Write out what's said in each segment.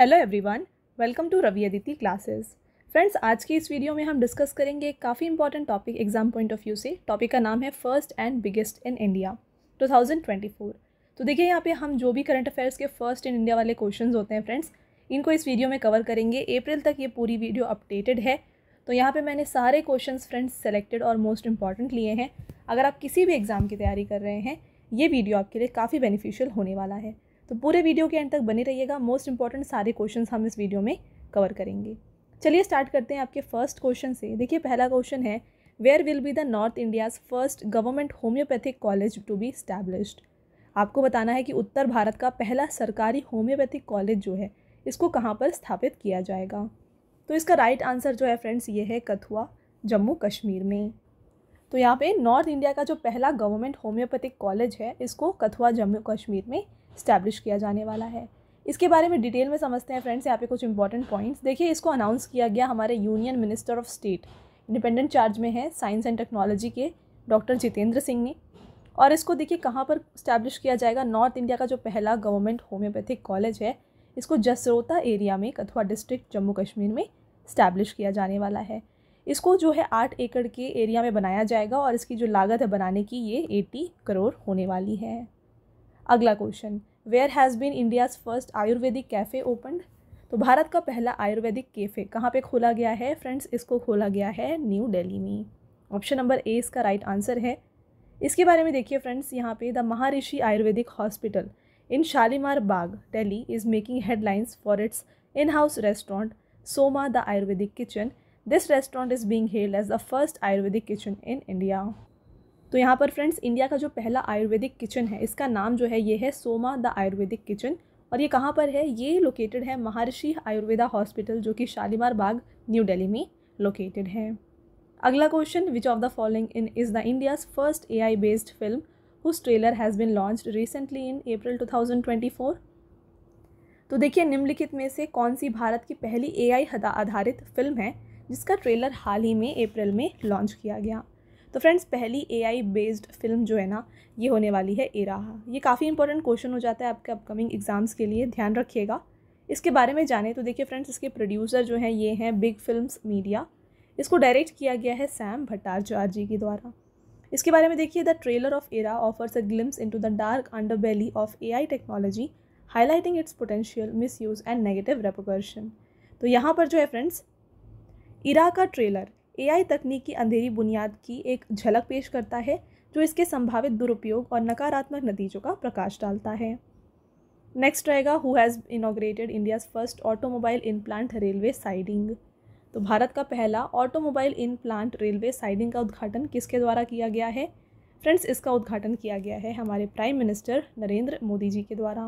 Hello everyone welcome to Ravi Aditi classes friends आज की इस वीडियो में हम डिस्कस करेंगे एक काफ़ी important topic exam point of view से टॉपिक का नाम है first and biggest in India 2024 तो देखिए यहाँ पे हम जो भी करंट अफेयर्स के फर्स्ट इन इंडिया वाले क्वेश्चन होते हैं फ्रेंड्स इनको इस वीडियो में कवर करेंगे अप्रैल तक ये पूरी वीडियो अपडेटेड है तो यहाँ पर मैंने सारे क्वेश्चन फ्रेंड्स सेलेक्टेड और मोस्ट इंपॉर्टेंट लिए हैं अगर आप किसी भी एग्ज़ाम की तैयारी कर रहे हैं ये वीडियो आपके लिए काफ़ी बेनिफिशियल होने वाला है तो पूरे वीडियो के एंड तक बने रहिएगा मोस्ट इंपॉर्टेंट सारे क्वेश्चन हम इस वीडियो में कवर करेंगे चलिए स्टार्ट करते हैं आपके फर्स्ट क्वेश्चन से देखिए पहला क्वेश्चन है where will be the north India's first government homeopathic college to be established आपको बताना है कि उत्तर भारत का पहला सरकारी होम्योपैथिक कॉलेज जो है इसको कहाँ पर स्थापित किया जाएगा तो इसका राइट आंसर जो है फ्रेंड्स ये है कथुआ जम्मू कश्मीर में तो यहाँ पे नॉर्थ इंडिया का जो पहला गवर्नमेंट होम्योपैथिक कॉलेज है इसको कथुआ जम्मू कश्मीर में स्टैब्लिश किया जाने वाला है इसके बारे में डिटेल में समझते हैं फ्रेंड्स यहाँ पे कुछ इंपॉर्टेंट पॉइंट्स देखिए इसको अनाउंस किया गया हमारे union minister of state independent charge में है साइंस एंड टेक्नोलॉजी के डॉक्टर जितेंद्र सिंह ने और इसको देखिए कहाँ पर स्टैब्लिश किया जाएगा नॉर्थ इंडिया का जो पहला गवर्नमेंट होम्योपैथिक कॉलेज है इसको जसरोता एरिया में कथुआ डिस्ट्रिक्ट जम्मू कश्मीर में स्टैब्लिश किया जाने वाला है इसको जो है आठ एकड़ के एरिया में बनाया जाएगा और इसकी जो लागत है बनाने की ये एटी करोड़ होने वाली है अगला question where has been India's first Ayurvedic cafe open तो भारत का पहला आयुर्वेदिक कैफ़े कहाँ पे खोला गया है फ्रेंड्स इसको खोला गया है न्यू दिल्ली में ऑप्शन नंबर ए इसका राइट आंसर है इसके बारे में देखिए फ्रेंड्स यहाँ पे the Maharishi Ayurvedic hospital in Shalimar Bagh Delhi is making headlines for its in house restaurant Soma the Ayurvedic kitchen this restaurant is being held as the first Ayurvedic kitchen in India तो यहाँ पर फ्रेंड्स इंडिया का जो पहला आयुर्वेदिक किचन है इसका नाम जो है ये है सोमा द आयुर्वेदिक किचन और ये कहाँ पर है ये लोकेटेड है महर्षि आयुर्वेदा हॉस्पिटल जो कि शालीमार बाग न्यू दिल्ली में लोकेटेड है अगला question which of the following in is the India's first A I based film whose trailer has been launch recently in April too तो देखिए निम्नलिखित में से कौन सी भारत की पहली ए आई आधारित फिल्म है जिसका ट्रेलर हाल ही में अप्रैल में लॉन्च किया गया तो फ्रेंड्स पहली ए बेस्ड फिल्म जो है ना ये होने वाली है एराहा ये काफ़ी इंपॉर्टेंट क्वेश्चन हो जाता है आपके अपकमिंग एग्ज़ाम्स के लिए ध्यान रखिएगा इसके बारे में जाने तो देखिए फ्रेंड्स इसके प्रोड्यूसर जो हैं ये हैं बिग फिल्म्स मीडिया इसको डायरेक्ट किया गया है सैम भट्टाचार्य जी के द्वारा इसके बारे में देखिए the trailer of Era offers a glimpse into the dark underbelly of AI technology highlighting its potential misuse and negative repercussion तो यहाँ पर जो है फ्रेंड्स इरा का ट्रेलर आई तकनीक की अंधेरी बुनियाद की एक झलक पेश करता है जो इसके संभावित दुरुपयोग और नकारात्मक नतीजों का प्रकाश डालता है नेक्स्ट रहेगा who has inaugurated India's first automobile in plant railway siding तो भारत का पहला automobile in plant railway siding का उद्घाटन किसके द्वारा किया गया है फ्रेंड्स इसका उद्घाटन किया गया है हमारे प्राइम मिनिस्टर नरेंद्र मोदी जी के द्वारा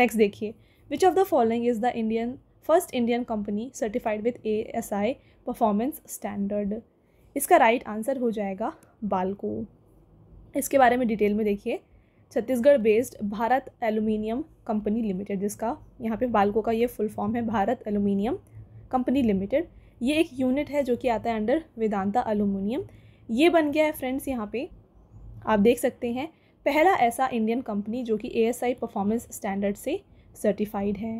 नेक्स्ट देखिए which of the following is the Indian first Indian company certified with A S I performance standard इसका राइट आंसर हो जाएगा बालको इसके बारे में डिटेल में देखिए Chhattisgarh based Bharat aluminium company limited जिसका यहाँ पे बालको का ये फुल फॉर्म है भारत एलुमिनियम कंपनी लिमिटेड ये एक यूनिट है जो कि आता है अंडर वेदांता एलुमिनियम ये बन गया है फ्रेंड्स यहाँ पे आप देख सकते हैं पहला ऐसा इंडियन कंपनी जो कि A S I performance standard से सर्टिफाइड है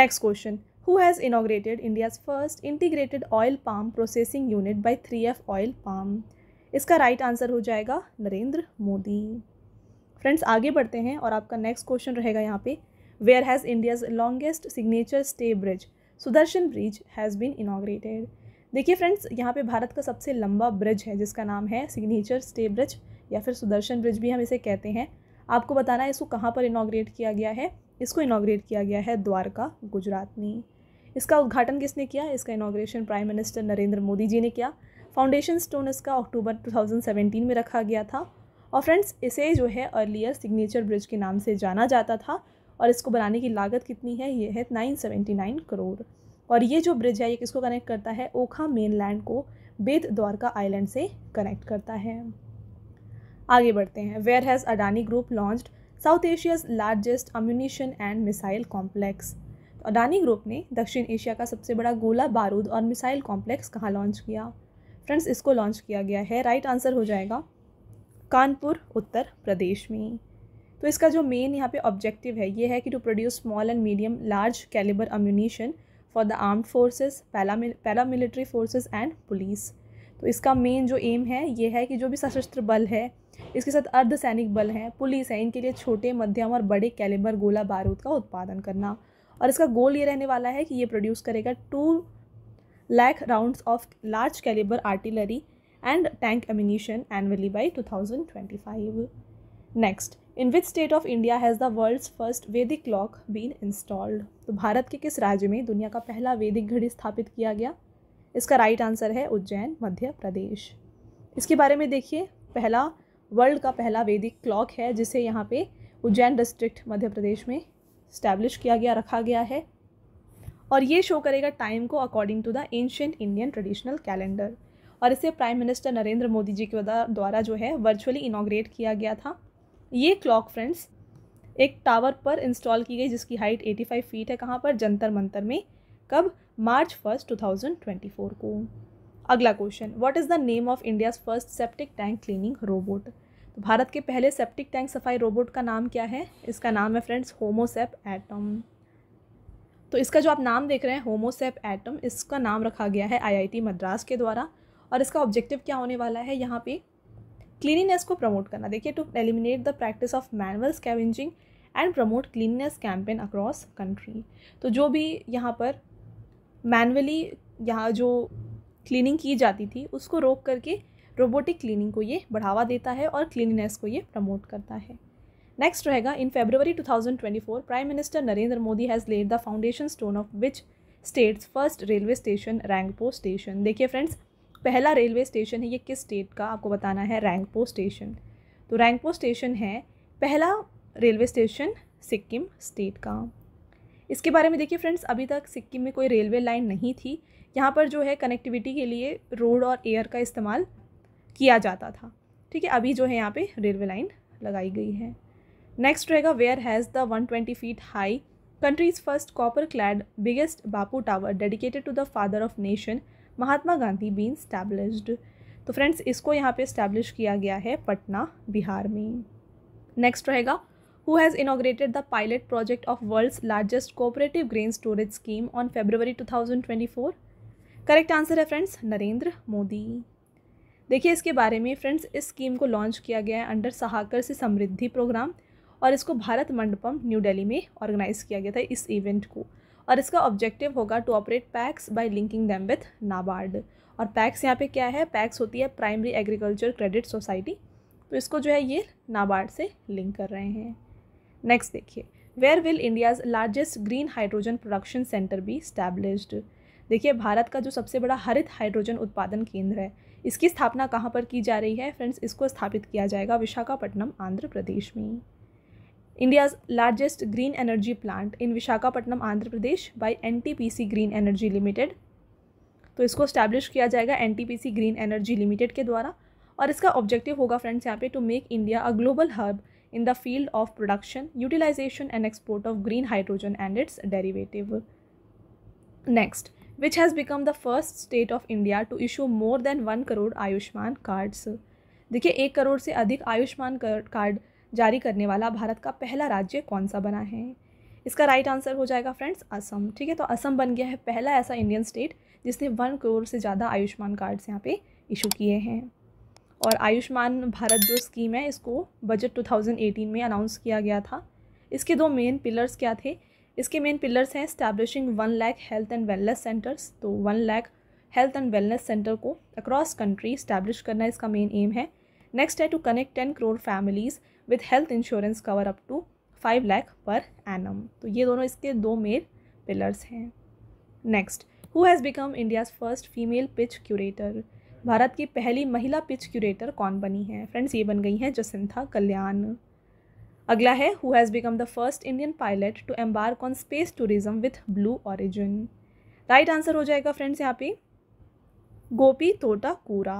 next question who has inaugurated India's first integrated oil palm processing unit by 3F Oil Palm. इसका राइट right आंसर हो जाएगा नरेंद्र मोदी फ्रेंड्स आगे बढ़ते हैं और आपका नेक्स्ट क्वेश्चन रहेगा यहाँ पे where has India's longest signature stay bridge Sudarshan bridge has been inaugurated देखिए फ्रेंड्स यहाँ पे भारत का सबसे लंबा ब्रिज है जिसका नाम है सिग्नेचर स्टे ब्रिज या फिर सुदर्शन ब्रिज भी हम इसे कहते हैं आपको बताना है इसको कहाँ पर इनाग्रेट किया गया है इसको इनाग्रेट किया गया है द्वारका गुजरात में इसका उद्घाटन किसने किया इसका inauguration prime minister Narendra Modi ji ने किया फाउंडेशन स्टोन इसका अक्टूबर 2017 में रखा गया था और फ्रेंड्स इसे जो है अर्लियर सिग्नेचर ब्रिज के नाम से जाना जाता था और इसको बनाने की लागत कितनी है ये है नाइन करोड़ और ये जो ब्रिज है ये किसको कनेक्ट करता है ओखा मेन लैंड को बेत द्वारका आइलैंड से कनेक्ट करता है आगे बढ़ते हैं where has Adani group launched south Asia's largest ammunition and missile complex Adani group ने दक्षिण एशिया का सबसे बड़ा गोला बारूद और मिसाइल कॉम्प्लेक्स कहाँ लॉन्च किया फ्रेंड्स इसको लॉन्च किया गया है राइट आंसर हो जाएगा कानपुर उत्तर प्रदेश में तो इसका जो मेन यहाँ पे ऑब्जेक्टिव है ये है कि to produce small and medium large calibre ammunition for the armed forces paramilitary forces and police तो इसका मेन जो एम है ये है कि जो भी सशस्त्र बल है इसके साथ अर्धसैनिक बल हैं पुलिस है इनके लिए छोटे मध्यम और बड़े कैलिबर गोला बारूद का उत्पादन करना और इसका गोल ये रहने वाला है कि ये प्रोड्यूस करेगा two lakh round of large calibre artillery and tank ammunition nearly by two thousand twenty five next in which state of India has the world's first Vedic clock been installed तो भारत के किस राज्य में दुनिया का पहला वैदिक घड़ी स्थापित किया गया इसका राइट right आंसर है उज्जैन मध्य प्रदेश इसके बारे में देखिए पहला वर्ल्ड का पहला वैदिक क्लॉक है जिसे यहाँ पे उज्जैन डिस्ट्रिक्ट मध्य प्रदेश में स्टैब्लिश किया गया रखा गया है और ये शो करेगा टाइम को according to the ancient Indian traditional calendar और इसे प्राइम मिनिस्टर नरेंद्र मोदी जी के द्वारा जो है वर्चुअली इनाग्रेट किया गया था ये क्लॉक फ्रेंड्स एक टावर पर इंस्टॉल की गई जिसकी हाइट 85 फीट है कहाँ पर जंतर मंतर में कब मार्च फर्स्ट 2024 को अगला question what is the name of India's first septic tank cleaning robot तो भारत के पहले सेप्टिक टैंक सफाई रोबोट का नाम क्या है इसका नाम है फ्रेंड्स होमोसेप एटम तो इसका जो आप नाम देख रहे हैं होमोसेप एटम इसका नाम रखा गया है आईआईटी मद्रास के द्वारा और इसका ऑब्जेक्टिव क्या होने वाला है यहाँ पे क्लीनिनेस को प्रमोट करना देखिए to eliminate the practice of manual scavenging and promote cleanliness campaign across country तो जो भी यहाँ पर मैनुअली यहाँ जो क्लीनिंग की जाती थी उसको रोक करके रोबोटिक क्लीनिंग को ये बढ़ावा देता है और क्लीनिनेस को ये प्रमोट करता है नेक्स्ट रहेगा in February 2024 prime minister Narendra Modi has laid the foundation stone of which state's first railway station Rangpo station देखिए फ्रेंड्स पहला रेलवे स्टेशन है ये किस स्टेट का आपको बताना है रैंगपो स्टेशन तो रैंगपो स्टेशन है पहला रेलवे स्टेशन सिक्किम स्टेट का इसके बारे में देखिए फ्रेंड्स अभी तक सिक्किम में कोई रेलवे लाइन नहीं थी यहाँ पर जो है कनेक्टिविटी के लिए रोड और एयर का इस्तेमाल किया जाता था ठीक है अभी जो है यहाँ पे रेलवे लाइन लगाई गई है नेक्स्ट रहेगा where has the one twenty feet high country's first copper clad biggest Bapu tower dedicated to the father of nation Mahatma Gandhi been established तो फ्रेंड्स इसको यहाँ पे स्टैब्लिश किया गया है पटना बिहार में नेक्स्ट रहेगा who has inaugurated the pilot project of world's largest cooperative grain storage scheme on February four correct answer है फ्रेंड्स नरेंद्र मोदी देखिए इसके बारे में फ्रेंड्स इस स्कीम को लॉन्च किया गया है अंडर सहाकर से समृद्धि प्रोग्राम और इसको भारत मंडपम न्यू दिल्ली में ऑर्गेनाइज किया गया था इस इवेंट को और इसका ऑब्जेक्टिव होगा to operate PACS by linking them with NABARD और पैक्स यहाँ पे क्या है पैक्स होती है प्राइमरी एग्रीकल्चर क्रेडिट सोसाइटी तो इसको जो है ये नाबार्ड से लिंक कर रहे हैं नेक्स्ट देखिए where will India's largest green hydrogen production centre भी स्टैब्लिश्ड देखिए भारत का जो सबसे बड़ा हरित हाइड्रोजन उत्पादन केंद्र है इसकी स्थापना कहाँ पर की जा रही है फ्रेंड्स इसको स्थापित किया जाएगा विशाखापट्टनम आंध्र प्रदेश में India's largest green energy plant in Visakhapatnam Andhra Pradesh by N green energy limited तो इसको स्टैब्लिश किया जाएगा एन ग्रीन एनर्जी लिमिटेड के द्वारा और इसका ऑब्जेक्टिव होगा फ्रेंड्स यहाँ पे to make India a global hub in the field of production utilisation and export of green hydrogen and its derivative next which has become the first state of India to issue more than one crore Ayushman cards देखिए एक करोड़ से अधिक Ayushman card जारी करने वाला भारत का पहला राज्य कौन सा बना है इसका राइट आंसर हो जाएगा फ्रेंड्स असम ठीक है तो असम बन गया है पहला ऐसा इंडियन स्टेट जिसने वन करोड़ से ज़्यादा आयुष्मान कार्ड्स यहाँ पे इशू किए हैं और आयुष्मान भारत जो स्कीम है इसको बजट 2018 में अनाउंस किया गया था इसके दो मेन पिलर्स क्या थे इसके मेन पिलर्स हैं establishing one lakh health and wellness centres तो one lakh health and wellness centre को अक्रॉस कंट्री स्टैब्लिश करना इसका मेन एम है नेक्स्ट है to connect ten crore families with health insurance cover up to five lakh per annum तो ये दोनों इसके दो मेन पिलर्स हैं next who has become India's first female pitch curator Bharat की पहली महिला पिच क्यूरेटर कौन बनी है फ्रेंड्स ये बन गई हैं जसिंथा कल्याण अगला है who has become the first Indian pilot to embark on space tourism with Blue Origin right answer हो जाएगा फ्रेंड्स यहाँ पे गोपी थोटा कूरा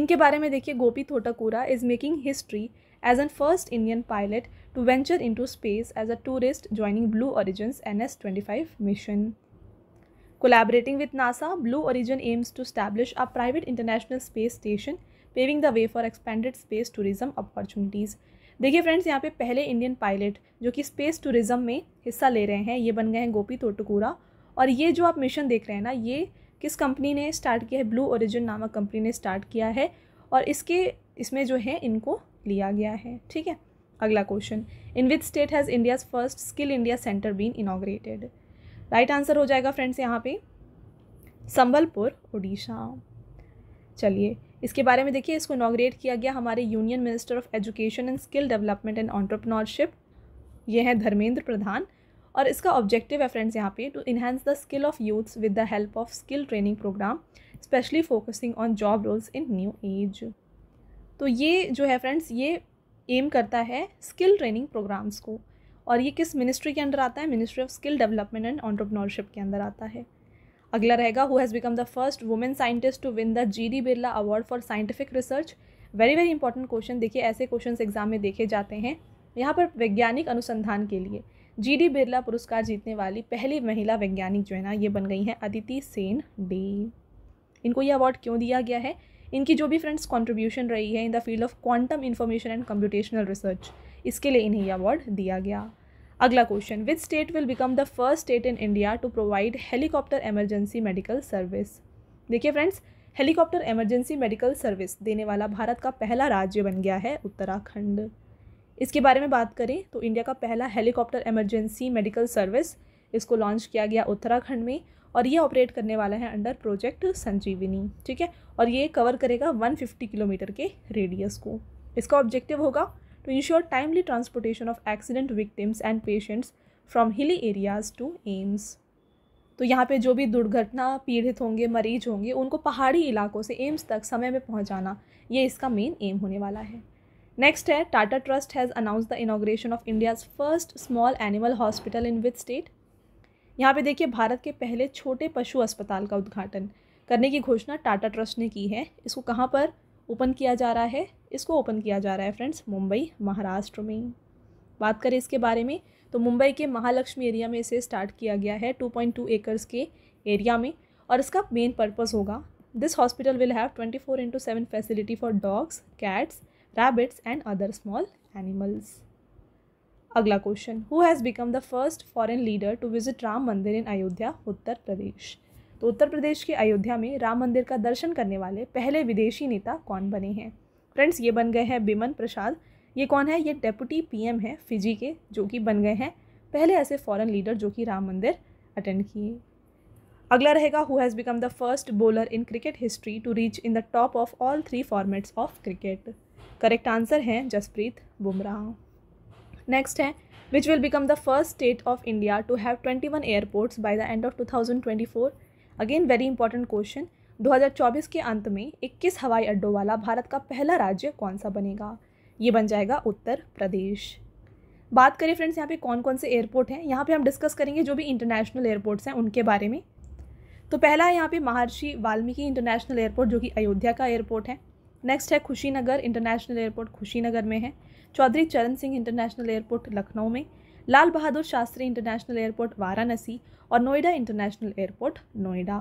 इनके बारे में देखिए Gopi Thotakura is making history as an first Indian pilot to venture into space as a tourist joining Blue Origin N S twenty five mission Collaborating with NASA Blue Origin aims to establish a private international space station paving the way for expanded space tourism opportunities देखिए friends यहाँ पे पहले Indian pilot जो कि space tourism में हिस्सा ले रहे हैं ये बन गए हैं गोपी तोटकूरा और ये जो आप मिशन देख रहे हैं ना ये किस कंपनी ने स्टार्ट किया है ब्लू ओरिजिन नामक कंपनी ने स्टार्ट किया है और इसके इसमें जो है इनको लिया गया है ठीक है अगला question in which state has India's first skill India centre been inaugurated right answer हो जाएगा फ्रेंड्स यहाँ पे संबलपुर उड़ीसा चलिए इसके बारे में देखिए इसको इनाग्रेट किया गया हमारे union minister of education and skill development and entrepreneurship ये हैं धर्मेंद्र प्रधान और इसका ऑब्जेक्टिव है फ्रेंड्स यहाँ पे to enhance the skill of youths with the help of skill training programme specially focusing on job roles in new age तो ये जो है फ्रेंड्स ये एम करता है स्किल ट्रेनिंग प्रोग्राम्स को और ये किस मिनिस्ट्री के अंडर आता है ministry of skill development and entrepreneurship के अंदर आता है अगला रहेगा who has become the first women scientist to win the G D Birla award for scientific research very very important question देखिए ऐसे क्वेश्चन एग्जाम में देखे जाते हैं यहाँ पर वैज्ञानिक अनुसंधान के लिए जी डी बिरला पुरस्कार जीतने वाली पहली महिला वैज्ञानिक जो है ना ये बन गई हैं अदिति सेन डे इनको ये अवार्ड क्यों दिया गया है इनकी जो भी फ्रेंड्स कॉन्ट्रीब्यूशन रही है in the field of quantum information and computational research इसके लिए इन्हें ये अवार्ड दिया गया अगला question which state will become the first state in India to provide helicopter emergency medical service देखिए friends helicopter emergency medical service देने वाला भारत का पहला राज्य बन गया है उत्तराखंड इसके बारे में बात करें तो इंडिया का पहला हेलीकॉप्टर एमरजेंसी मेडिकल सर्विस इसको लॉन्च किया गया उत्तराखंड में और ये ऑपरेट करने वाला है अंडर प्रोजेक्ट संजीवनी ठीक है और ये कवर करेगा 150 किलोमीटर के रेडियस को इसका ऑब्जेक्टिव होगा to ensure timely transportation of accident victims and patients from hilly areas to aims तो यहाँ पे जो भी दुर्घटना पीड़ित होंगे मरीज होंगे उनको पहाड़ी इलाकों से एम्स तक समय में पहुँचाना ये इसका मेन एम होने वाला है नेक्स्ट है Tata trust has announce the inauguration of India's first small animal hospital in which state यहाँ पे देखिए भारत के पहले छोटे पशु अस्पताल का उद्घाटन करने की घोषणा टाटा ट्रस्ट ने की है इसको कहाँ पर ओपन किया जा रहा है इसको ओपन किया जा रहा है फ्रेंड्स मुंबई महाराष्ट्र में बात करें इसके बारे में तो मुंबई के महालक्ष्मी एरिया में इसे स्टार्ट किया गया है 2.2 एकर्स के एरिया में और इसका मेन पर्पस होगा this hospital will have 24 four into seven facility for dogs cats rabbits and other small animals अगला question who has become the first foreign leader to visit Ram Mandir in Ayodhya उत्तर प्रदेश तो उत्तर प्रदेश के अयोध्या में राम मंदिर का दर्शन करने वाले पहले विदेशी नेता कौन बने हैं फ्रेंड्स ये बन गए हैं बिमन प्रसाद ये कौन है ये डेप्यूटी पीएम है फिजी के जो कि बन गए हैं पहले ऐसे फॉरेन लीडर जो कि राम मंदिर अटेंड किए अगला रहेगा who has become the first bowler in cricket history to reach in the top of all three formats of cricket correct answer है जसप्रीत बुमराह नेक्स्ट है which will become the first state of India to have twenty one airports by the end of two thousand twenty four again very important question 2024 के अंत में 21 हवाई अड्डों वाला भारत का पहला राज्य कौन सा बनेगा ये बन जाएगा उत्तर प्रदेश बात करें फ्रेंड्स यहाँ पे कौन कौन से एयरपोर्ट हैं यहाँ पे हम डिस्कस करेंगे जो भी इंटरनेशनल एयरपोर्ट्स हैं उनके बारे में तो पहला है यहाँ पे महर्षि वाल्मीकि इंटरनेशनल एयरपोर्ट जो कि अयोध्या का एयरपोर्ट है नेक्स्ट है खुशीनगर इंटरनेशनल एयरपोर्ट खुशीनगर में है चौधरी चरण सिंह इंटरनेशनल एयरपोर्ट लखनऊ में लाल बहादुर शास्त्री इंटरनेशनल एयरपोर्ट वाराणसी और नोएडा इंटरनेशनल एयरपोर्ट नोएडा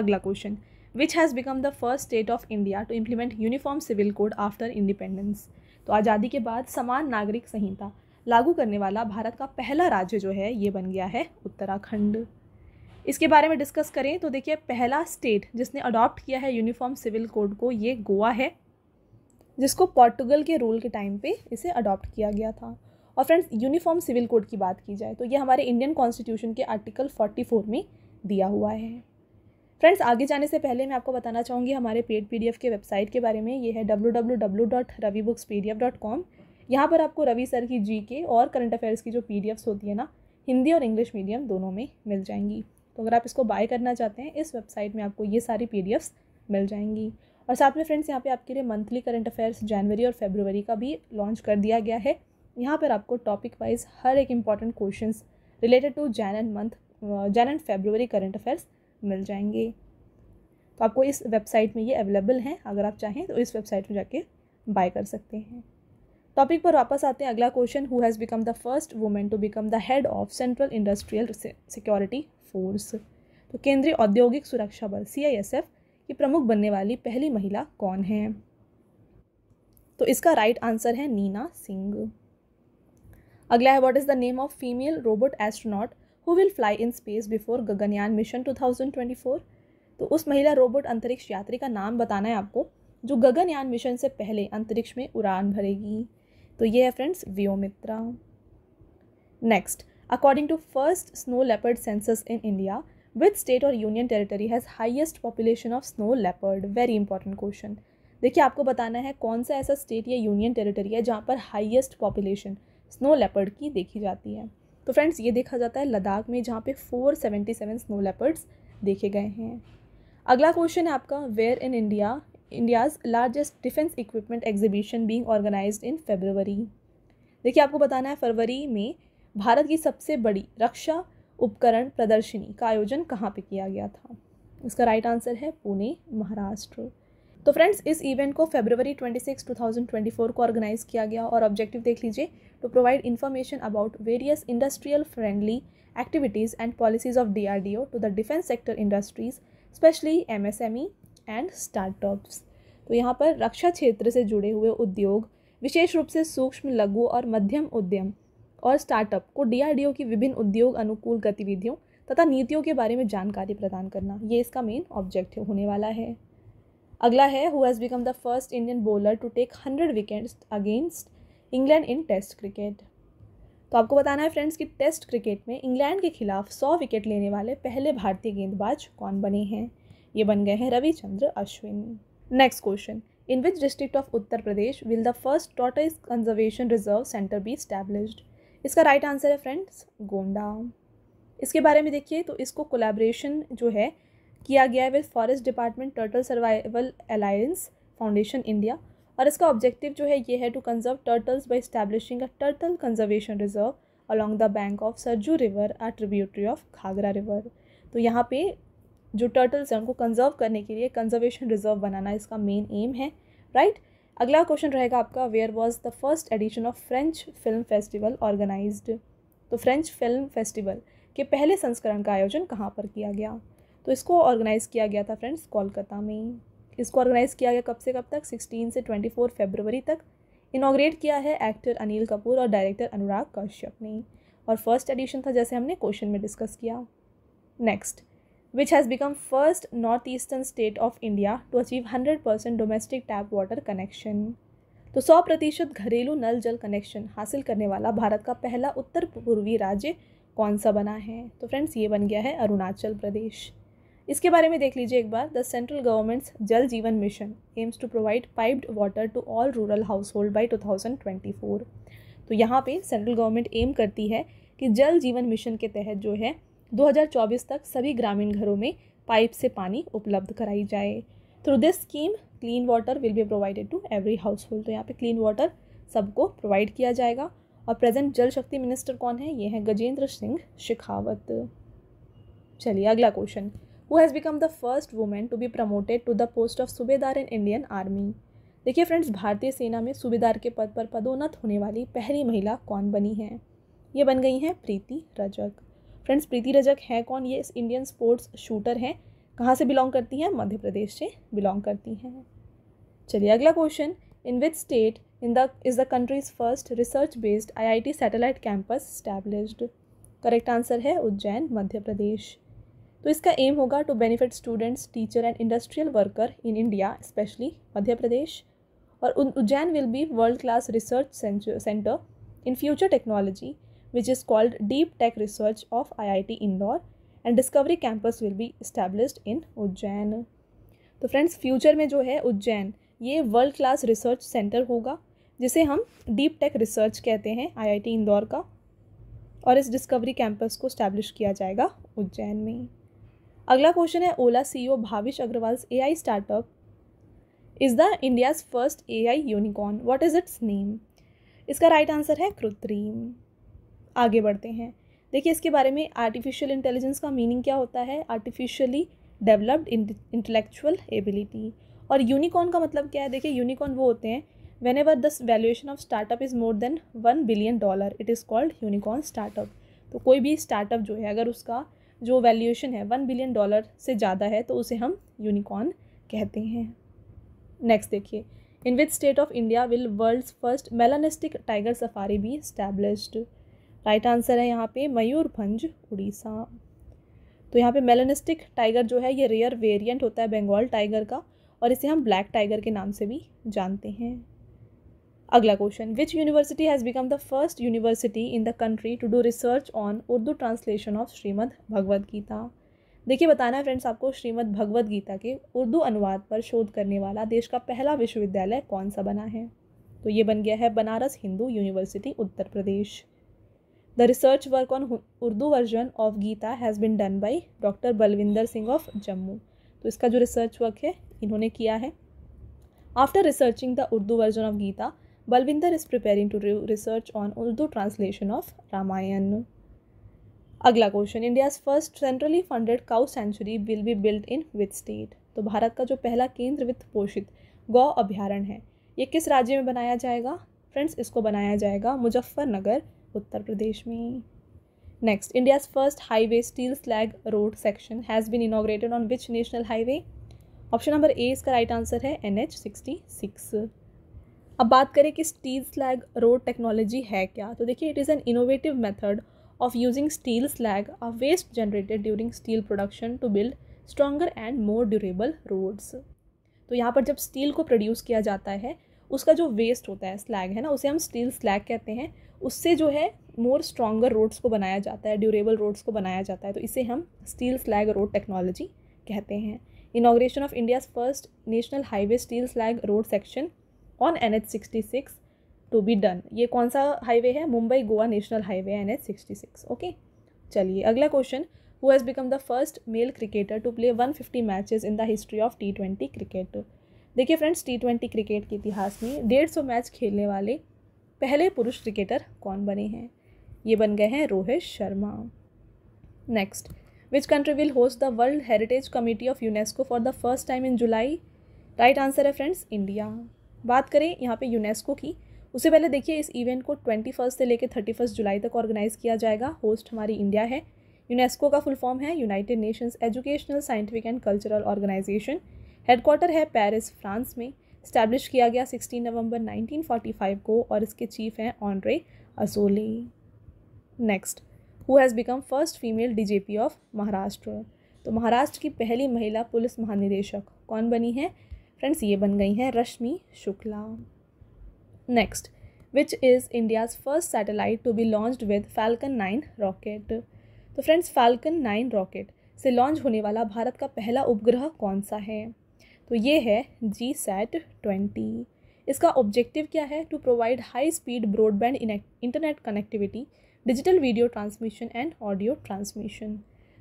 अगला question which has become the first state of India to implement uniform civil code after independence तो आज़ादी के बाद समान नागरिक संहिता लागू करने वाला भारत का पहला राज्य जो है ये बन गया है उत्तराखंड इसके बारे में डिस्कस करें तो देखिए पहला स्टेट जिसने अडॉप्ट किया है यूनिफॉर्म सिविल कोड को ये गोवा है जिसको पोर्टुगल के रूल के टाइम पे इसे अडॉप्ट किया गया था और फ्रेंड्स यूनिफॉर्म सिविल कोड की बात की जाए तो ये हमारे इंडियन कॉन्स्टिट्यूशन के आर्टिकल फोर्टी फोर में दिया हुआ है फ्रेंड्स आगे जाने से पहले मैं आपको बताना चाहूँगी हमारे पेड पी के वेबसाइट के बारे में ये है W W W dot Ravi books P D F dot com यहाँ पर आपको रवि सर की जी के और करंट अफेयर्स की जो पी डी एफ्स होती है ना हिंदी और इंग्लिश मीडियम दोनों में मिल जाएंगी तो अगर आप इसको बाय करना चाहते हैं इस वेबसाइट में आपको ये सारी पी डी एफ्स मिल जाएंगी और साथ में फ्रेंड्स यहाँ पे आपके लिए मंथली करंट अफेयर्स जनवरी और फेबरवरी का भी लॉन्च कर दिया गया है यहाँ पर आपको टॉपिक वाइज हर एक important question related to Jan and month Jan and February current affairs मिल जाएंगे तो आपको इस वेबसाइट में ये अवेलेबल हैं अगर आप चाहें तो इस वेबसाइट में जाके बाय कर सकते हैं टॉपिक पर वापस आते हैं अगला question who has become the first women to become the head of central industrial security force तो केंद्रीय औद्योगिक सुरक्षा बल सी की प्रमुख बनने वाली पहली महिला कौन है तो इसका राइट आंसर है नीना सिंह अगला है what is the name of female robot astronaut who will fly in space before Gaganyaan mission two thousand twenty four तो उस महिला रोबोट अंतरिक्ष यात्री का नाम बताना है आपको जो गगनयान मिशन से पहले अंतरिक्ष में उड़ान भरेगी तो ये है friends Vyommitra next according to first snow leopard census in India which state और union territory has highest population of snow leopard very important question देखिए आपको बताना है कौन सा ऐसा स्टेट या यूनियन टेरिटरी है जहाँ पर हाइएस्ट पॉपुलेशन स्नो लेपर्ड की देखी जाती है तो फ्रेंड्स ये देखा जाता है लद्दाख में जहाँ पे 477 स्नो लेपर्ड्स देखे गए हैं अगला क्वेश्चन है आपका where in India India's largest defence equipment exhibition being organised in February देखिए आपको बताना है फरवरी में भारत की सबसे बड़ी रक्षा उपकरण प्रदर्शनी का आयोजन कहाँ पे किया गया था इसका राइट आंसर है पुणे महाराष्ट्र तो फ्रेंड्स इस इवेंट को फेब्रवरी 26, 2024 को ऑर्गेनाइज किया गया और ऑब्जेक्टिव देख लीजिए to provide information about various industrial friendly activities and policies of DRDO to the defence sector industries specially MSME and startups तो यहाँ पर रक्षा क्षेत्र से जुड़े हुए उद्योग विशेष रूप से सूक्ष्म लघु और मध्यम उद्यम और स्टार्टअप को ओ की विभिन्न उद्योग अनुकूल गतिविधियों तथा नीतियों के बारे में जानकारी प्रदान करना ये इसका मेन ऑब्जेक्टिव होने वाला है अगला है who has become the first Indian bowler to take hundred wickets against England in test cricket तो आपको बताना है फ्रेंड्स कि टेस्ट क्रिकेट में इंग्लैंड के खिलाफ सौ विकेट लेने वाले पहले भारतीय गेंदबाज कौन बने हैं ये बन गए हैं Ravichandra Ashwin next question in which district of Uttar Pradesh will the first total conservation reserve centre be established इसका राइट आंसर है फ्रेंड्स गोंडा इसके बारे में देखिए तो इसको कोलैबोरेशन जो है किया गया है with forest department turtle survival alliance foundation India और इसका ऑब्जेक्टिव जो है ये है to conserve turtles by establishing a turtle conservation reserve along the bank of Sarju river a tributary of Ghaghara river तो यहाँ पे जो टर्टल्स हैं उनको कंजर्व करने के लिए कंजर्वेशन रिजर्व बनाना इसका मेन एम है राइट right? अगला क्वेश्चन रहेगा आपका where was the first edition of French film festival organise तो फ्रेंच फिल्म फेस्टिवल के पहले संस्करण का आयोजन कहाँ पर किया गया तो इसको ऑर्गेनाइज़ किया गया था फ्रेंड्स कोलकाता में इसको ऑर्गेनाइज़ किया गया कब से कब तक सिक्सटीन से ट्वेंटी फोर फेबरवरी तक इनाग्रेट किया है एक्टर अनिल कपूर और डायरेक्टर अनुराग कश्यप ने और फर्स्ट एडिशन था जैसे हमने क्वेश्चन में डिस्कस किया next which has become first north eastern state of India to achieve hundred percent domestic tap water connection तो सौ प्रतिशत घरेलू नल जल कनेक्शन हासिल करने वाला भारत का पहला उत्तर पूर्वी राज्य कौन सा बना है तो फ्रेंड्स ये बन गया है अरुणाचल प्रदेश इसके बारे में देख लीजिए एक बार the central government's Jal Jeevan mission aims to provide piped water to all rural household by two thousand twenty four तो यहाँ पे सेंट्रल गवर्नमेंट एम करती है कि जल जीवन मिशन के तहत जो है 2024 तक सभी ग्रामीण घरों में पाइप से पानी उपलब्ध कराई जाए through this scheme clean water will be provided to every household तो यहाँ पे क्लीन वाटर सबको प्रोवाइड किया जाएगा और प्रेजेंट जल शक्ति मिनिस्टर कौन है ये हैं गजेंद्र सिंह शेखावत चलिए अगला question who has become the first women to be promoted to the post of subedar in Indian army देखिए फ्रेंड्स भारतीय सेना में सूबेदार के पद पर पदोन्नत होने वाली पहली महिला कौन बनी है ये बन गई हैं प्रीति रजक फ्रेंड्स प्रीति रजक है कौन ये इंडियन स्पोर्ट्स शूटर हैं कहाँ से बिलोंग करती हैं मध्य प्रदेश से बिलोंग करती हैं चलिए अगला question in which state in the is the country's first research based IIT satellite campus established correct answer है उज्जैन मध्य प्रदेश तो इसका एम होगा to benefit students teacher and industrial worker in India specially Madhya Pradesh और Ujjain will be world class research centre in future technology called deep tech research of I I T Indore and discovery campus will be established in Ujjain तो friends future में जो है उज्जैन ये world class research centre होगा जिसे हम deep tech research कहते हैं आईआईटी इंदौर का और इस डिस्कवरी कैंपस को इस्टेब्लिश किया जाएगा उज्जैन में अगला क्वेश्चन है Ola CEO e Bhavish Aggarwal A I startup is the India's first A I unicorn what is its name इसका राइट आंसर है कृत्रिम आगे बढ़ते हैं देखिए इसके बारे में आर्टिफिशियल इंटेलिजेंस का मीनिंग क्या होता है आर्टिफिशियली डेवलप्ड इंटेलेक्चुअल एबिलिटी और यूनिकॉर्न का मतलब क्या है देखिए यूनिकॉर्न वो होते हैं whenever this valuation of startup is more than one billion dollar it is called unicorn startup तो कोई भी स्टार्टअप जो है अगर उसका जो वैल्यूएशन है वन बिलियन डॉलर से ज़्यादा है तो उसे हम यूनिकॉर्न कहते हैं नेक्स्ट देखिए in which state of India will world's first melanistic tiger safari be established right answer है यहाँ पे मयूरभंज उड़ीसा तो यहाँ पे मेलानिस्टिक टाइगर जो है ये रेयर वेरिएंट होता है बंगाल टाइगर का और इसे हम ब्लैक टाइगर के नाम से भी जानते हैं अगला question which university has become the first university in the country to do research on Urdu translation of Shrimad Bhagavad Gita देखिए बताना है फ्रेंड्स आपको श्रीमद भगवद गीता के उर्दू अनुवाद पर शोध करने वाला देश का पहला विश्वविद्यालय कौन सा बना है तो ये बन गया है Banaras Hindu university Uttar Pradesh the research work on Urdu version of Gita has been done by doctor Balvinder Singh of Jammu तो इसका जो रिसर्च वर्क है इन्होंने किया है after researching the Urdu version of Gita Balvinder is preparing to do research on Urdu translation of Ramayan. अगला question India first centrally funded cow sanctuary will be built in which state तो भारत का जो पहला केंद्र वित्त पोषित गौ अभ्यारण है ये किस राज्य में बनाया जाएगा फ्रेंड्स इसको बनाया जाएगा मुजफ्फरनगर उत्तर प्रदेश में next India first highway steel slag road section has been inaugurated on which national highway option number A इसका राइट आंसर है एन एच सिक्सटी सिक्स अब बात करें कि स्टील स्लैग रोड टेक्नोलॉजी है क्या तो देखिए it is an innovative method of using steel slag a waste generated during steel production to build stronger and more durable roads तो यहाँ पर जब स्टील को प्रोड्यूस किया जाता है उसका जो वेस्ट होता है स्लैग है ना उसे हम स्टील स्लैग कहते हैं उससे जो है मोर स्ट्रॉगर रोड्स को बनाया जाता है ड्यूरेबल रोड्स को बनाया जाता है तो इसे हम स्टील स्लैग रोड टेक्नोलॉजी कहते हैं inauguration of India's first national highway steel slag road section on N H sixty six to be done ये कौन सा हाईवे है Mumbai Goa national highway N H sixty six okay चलिए अगला question who has become the first male cricketer to play one fifty matches in the history of T twenty cricket देखिए friends T twenty cricket के इतिहास में डेढ़ सौ match खेलने वाले पहले पुरुष क्रिकेटर कौन बने हैं ये बन गए हैं Rohit Sharma next which country will host the world heritage committee of UNESCO for the first time in July right answer है फ्रेंड्स इंडिया बात करें यहाँ पे यूनेस्को की उससे पहले देखिए इस इवेंट को ट्वेंटी फर्स्ट से लेकर थर्टी फर्स्ट जुलाई तक ऑर्गेनाइज़ किया जाएगा होस्ट हमारी इंडिया है यूनेस्को का फुल फॉर्म है United Nations Educational Scientific and Cultural Organization headquarter है पेरिस फ्रांस में स्टैब्लिश किया गया 16 नवंबर 1945 को और इसके चीफ हैं Audrey Azoulay next who has become first female DGP of Maharashtra तो महाराष्ट्र की पहली महिला पुलिस महानिदेशक कौन बनी है फ्रेंड्स ये बन गई हैं Rashmi Shukla next which is India's first satellite to be launch with Falcon nine rocket तो फ्रेंड्स फैल्कन नाइन रॉकेट से लॉन्च होने वाला भारत का पहला उपग्रह कौन सा है तो ये है जी सैट ट्वेंटी इसका ऑब्जेक्टिव क्या है to provide high speed broadband internet connectivity digital video transmission and audio transmission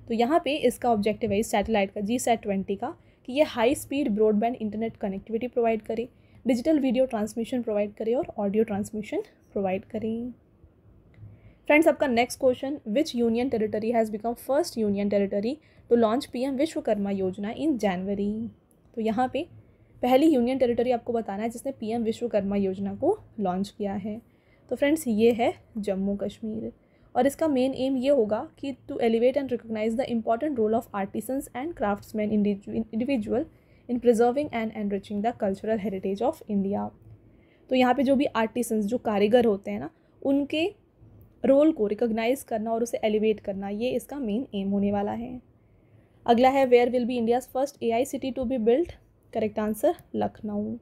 तो यहाँ पे इसका ऑब्जेक्टिव है इस सैटेलाइट का जी सैट ट्वेंटी का कि ये high speed broadband internet connectivity provide करें डिजिटल वीडियो ट्रांसमिशन प्रोवाइड करें और ऑडियो ट्रांसमिशन प्रोवाइड करें फ्रेंड्स आपका next question which union territory has become first union territory to launch PM Vishwakarma Yojana in जनवरी तो यहाँ पे पहली यूनियन टेरिटरी आपको बताना है जिसने पीएम विश्वकर्मा योजना को लॉन्च किया है तो फ्रेंड्स ये है जम्मू कश्मीर और इसका मेन एम ये होगा कि to elevate and recognise the important role of artisans and craftsman individual in preserving and enriching the cultural heritage of India तो यहाँ पे जो भी आर्टिसंस जो कारीगर होते हैं ना उनके रोल को रिकोगनाइज करना और उसे एलिवेट करना ये इसका मेन एम होने वाला है अगला है where will be India's first A I city to be built correct answer Lucknow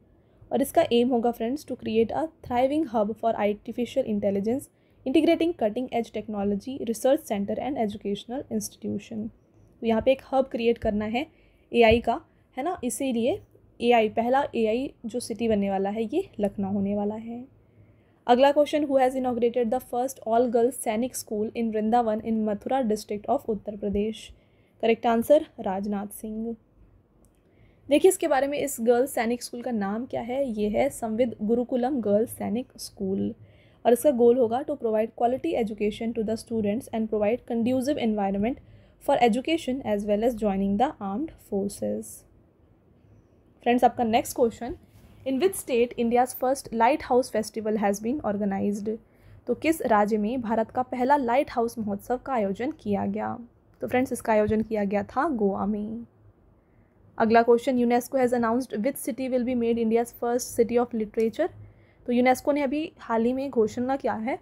और इसका एम होगा friends to create a thriving hub for artificial intelligence integrating cutting edge technology research centre and educational institution तो यहाँ पे एक hub create करना है AI का है ना इसीलिए एआई पहला एआई जो सिटी बनने वाला है ये लखनऊ होने वाला है अगला question who has inaugurated the first all girls Sainik school in Vrindavan in Mathura district of Uttar Pradesh correct answer Rajnath Singh देखिए इसके बारे में इस गर्ल्स सैनिक स्कूल का नाम क्या है ये है संविद गुरुकुलम गर्ल्स सैनिक स्कूल और इसका गोल होगा to provide quality education to the students and provide conducive environment for education as well as joining the armed forces friends आपका next question in which state India's first lighthouse festival has been organise तो किस राज्य में भारत का पहला light house महोत्सव का आयोजन किया गया तो फ्रेंड्स इसका आयोजन किया गया था गोवा में अगला question UNESCO has announced which city will be made India's first city of literature तो यूनेस्को ने अभी हाल ही में घोषणा किया है